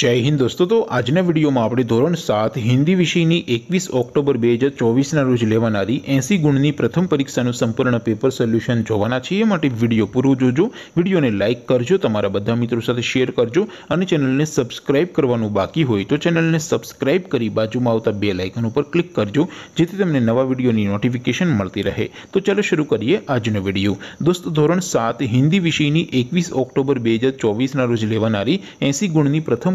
જય હિન્દ દોસ્તો તો આજના વિડીયોમાં આપણે ધોરણ સાત હિન્દી વિષયની એકવીસ ઓક્ટોબર બે હજાર ચોવીસના રોજ લેવાનારી એંસી ગુણની પ્રથમ પરીક્ષાનું સંપૂર્ણ પેપર સોલ્યુશન જોવાના છે એ માટે વિડીયો પૂરો જોજો વિડીયોને લાઇક કરજો તમારા બધા મિત્રો સાથે શેર કરજો અને ચેનલને સબસ્ક્રાઇબ કરવાનું બાકી હોય તો ચેનલને સબસ્ક્રાઇબ કરી બાજુમાં આવતા બે લાઇકન ઉપર ક્લિક કરજો જેથી તમને નવા વિડીયોની નોટિફિકેશન મળતી રહે તો ચાલો શરૂ કરીએ આજનો વિડીયો દોસ્તો ધોરણ સાત હિન્દી વિષયની એકવીસ ઓક્ટોબર બે હજાર ચોવીસના રોજ લેવાનારી એંસી ગુણની પ્રથમ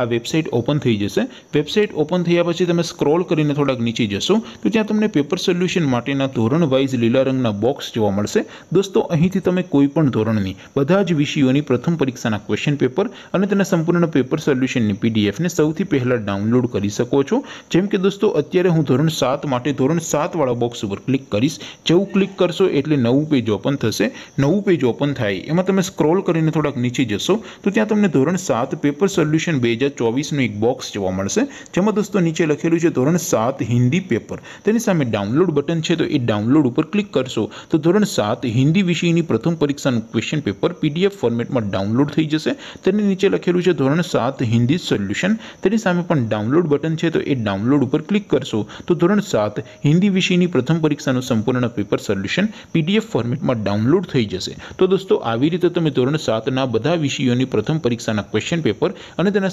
આ વેબસાઈટ ઓપન થઈ જશે વેબસાઈટ ઓપન થયા પછી તમે સ્ક્રોલ કરીને થોડક નીચે જશો તો ત્યાં તમને પેપર સોલ્યુશન માટેના ધોરણ વાઈઝ લીલા રંગના બોક્સ જોવા મળશે દોસ્તો અહીંથી તમે કોઈ પણ ધોરણની બધા જ વિષયોની પ્રથમ પરીક્ષાના ક્વેશ્ચન પેપર અને તેના સંપૂર્ણના પેપર સોલ્યુશનની પીડીએફ ને સૌથી પહેલા ડાઉનલોડ કરી શકો છો જેમ કે દોસ્તો અત્યારે હું ધોરણ 7 માટે ધોરણ 7 વાળો બોક્સ ઉપર ક્લિક કરીશ જેવું ક્લિક કરશો એટલે નવું પેજ ઓપન થશે નવું પેજ ઓપન થાય એમાં તમે સ્ક્રોલ કરીને થોડક નીચે જશો તો ત્યાં તમને ધોરણ 7 પેપર સોલ્યુશન બે 24 નો એક બોક્સ જોવા મળશે જેમ કે દોસ્તો નીચે લખેલું છે ધોરણ 7 હિન્દી પેપર તેની સામે ડાઉનલોડ બટન છે તો એ ડાઉનલોડ ઉપર ક્લિક કરશો તો ધોરણ 7 હિન્દી વિષયની પ્રથમ પરીક્ષાનું ક્વેશ્ચન પેપર પીડીએફ ફોર્મેટમાં ડાઉનલોડ થઈ જશે તેની નીચે લખેલું છે ધોરણ 7 હિન્દી સોલ્યુશન તેની સામે પણ ડાઉનલોડ બટન છે તો એ ડાઉનલોડ ઉપર ક્લિક કરશો તો ધોરણ 7 હિન્દી વિષયની પ્રથમ પરીક્ષાનું સંપૂર્ણ પેપર સોલ્યુશન પીડીએફ ફોર્મેટમાં ડાઉનલોડ થઈ જશે તો દોસ્તો આવી રીતે તમે ધોરણ 7 ના બધા વિષયોની પ્રથમ પરીક્ષાના ક્વેશ્ચન પેપર અને તેના